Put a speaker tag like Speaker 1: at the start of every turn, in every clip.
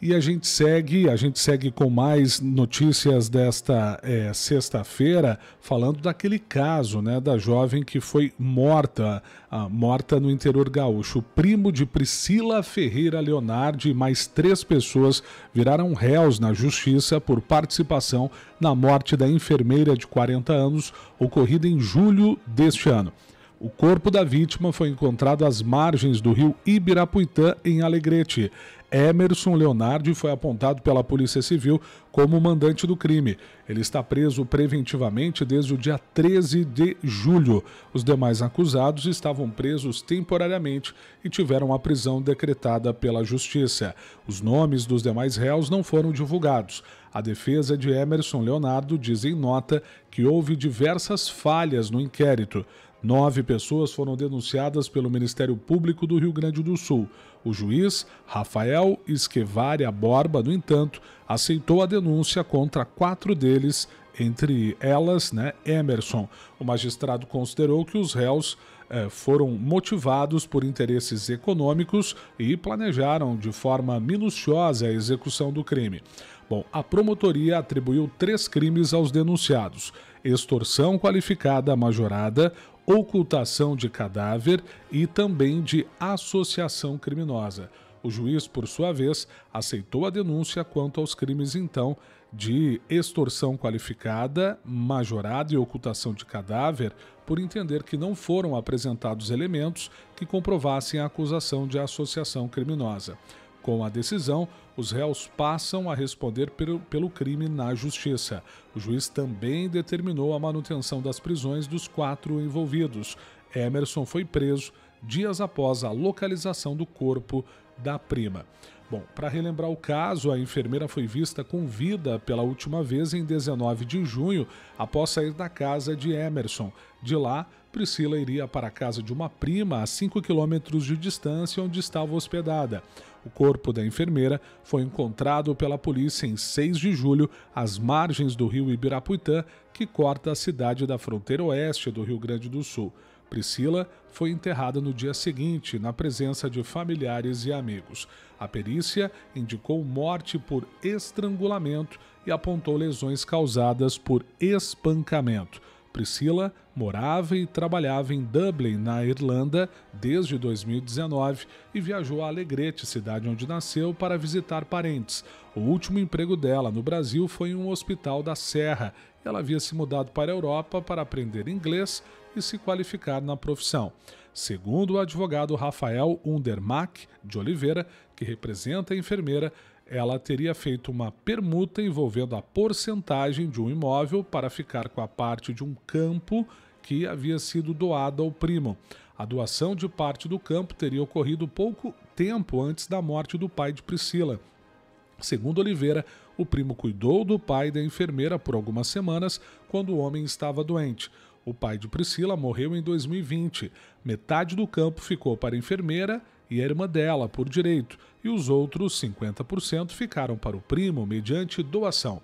Speaker 1: E a gente segue, a gente segue com mais notícias desta é, sexta-feira, falando daquele caso, né, da jovem que foi morta, morta no interior gaúcho. O primo de Priscila Ferreira Leonardi e mais três pessoas viraram réus na justiça por participação na morte da enfermeira de 40 anos, ocorrida em julho deste ano. O corpo da vítima foi encontrado às margens do rio Ibirapuitã, em Alegrete. Emerson Leonardo foi apontado pela Polícia Civil como mandante do crime. Ele está preso preventivamente desde o dia 13 de julho. Os demais acusados estavam presos temporariamente e tiveram a prisão decretada pela Justiça. Os nomes dos demais réus não foram divulgados. A defesa de Emerson Leonardo diz em nota que houve diversas falhas no inquérito. Nove pessoas foram denunciadas pelo Ministério Público do Rio Grande do Sul. O juiz Rafael Esquevaria Borba, no entanto, aceitou a denúncia contra quatro deles, entre elas né, Emerson. O magistrado considerou que os réus eh, foram motivados por interesses econômicos e planejaram de forma minuciosa a execução do crime. Bom, a promotoria atribuiu três crimes aos denunciados: extorsão qualificada majorada, ocultação de cadáver e também de associação criminosa. O juiz, por sua vez, aceitou a denúncia quanto aos crimes, então, de extorsão qualificada, majorada e ocultação de cadáver, por entender que não foram apresentados elementos que comprovassem a acusação de associação criminosa. Com a decisão, os réus passam a responder pelo, crime na justiça. O juiz também determinou a manutenção das prisões dos quatro envolvidos. Emerson foi preso dias após a localização do corpo da prima. Bom, para relembrar o caso, a enfermeira foi vista com vida pela última vez em 19 de junho, após sair da casa de Emerson. De lá, Priscila iria para a casa de uma prima a 5 quilômetros de distância, onde estava hospedada. O corpo da enfermeira foi encontrado pela polícia em 6 de julho, às margens do rio Ibirapuitã, que corta a cidade da fronteira oeste do Rio Grande do Sul. Priscila foi enterrada no dia seguinte, na presença de familiares e amigos. A perícia indicou morte por estrangulamento e apontou lesões causadas por espancamento. Priscila morava e trabalhava em Dublin, na Irlanda, desde 2019 e viajou a Alegrete, cidade onde nasceu, para visitar parentes. O último emprego dela no Brasil foi em um hospital da Serra. Ela havia se mudado para a Europa para aprender inglês e se qualificar na profissão. Segundo o advogado Rafael Undermack de Oliveira, que representa a enfermeira, ela teria feito uma permuta envolvendo a porcentagem de um imóvel para ficar com a parte de um campo que havia sido doada ao primo. A doação de parte do campo teria ocorrido pouco tempo antes da morte do pai de Priscila. Segundo Oliveira, o primo cuidou do pai da enfermeira por algumas semanas quando o homem estava doente. O pai de Priscila morreu em 2020. Metade do campo ficou para a enfermeira e a irmã dela por direito, e os outros 50% ficaram para o primo mediante doação.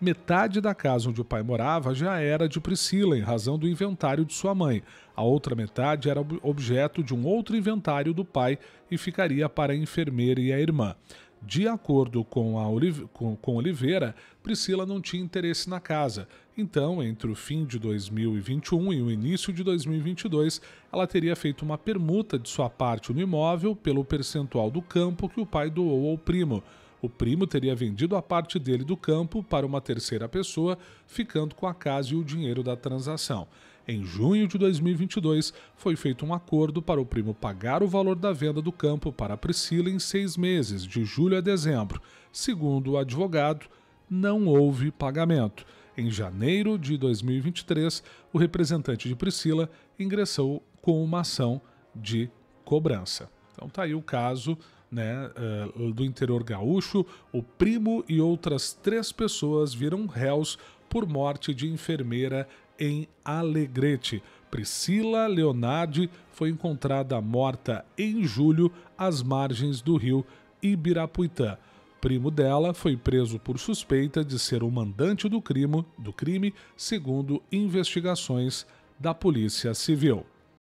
Speaker 1: Metade da casa onde o pai morava já era de Priscila, em razão do inventário de sua mãe. A outra metade era objeto de um outro inventário do pai e ficaria para a enfermeira e a irmã. De acordo com, a Olive... com, com Oliveira, Priscila não tinha interesse na casa, então, entre o fim de 2021 e o início de 2022, ela teria feito uma permuta de sua parte no imóvel pelo percentual do campo que o pai doou ao primo. O primo teria vendido a parte dele do campo para uma terceira pessoa, ficando com a casa e o dinheiro da transação. Em junho de 2022, foi feito um acordo para o primo pagar o valor da venda do campo para Priscila em seis meses, de julho a dezembro. Segundo o advogado, não houve pagamento. Em janeiro de 2023, o representante de Priscila ingressou com uma ação de cobrança. Então tá aí o caso né, eh, do interior gaúcho. O primo e outras três pessoas viram réus por morte de enfermeira em Alegrete. Priscila Leonardi foi encontrada morta em julho às margens do rio Ibirapuitã. Primo dela foi preso por suspeita de ser o mandante do crime, do crime, segundo investigações da Polícia Civil.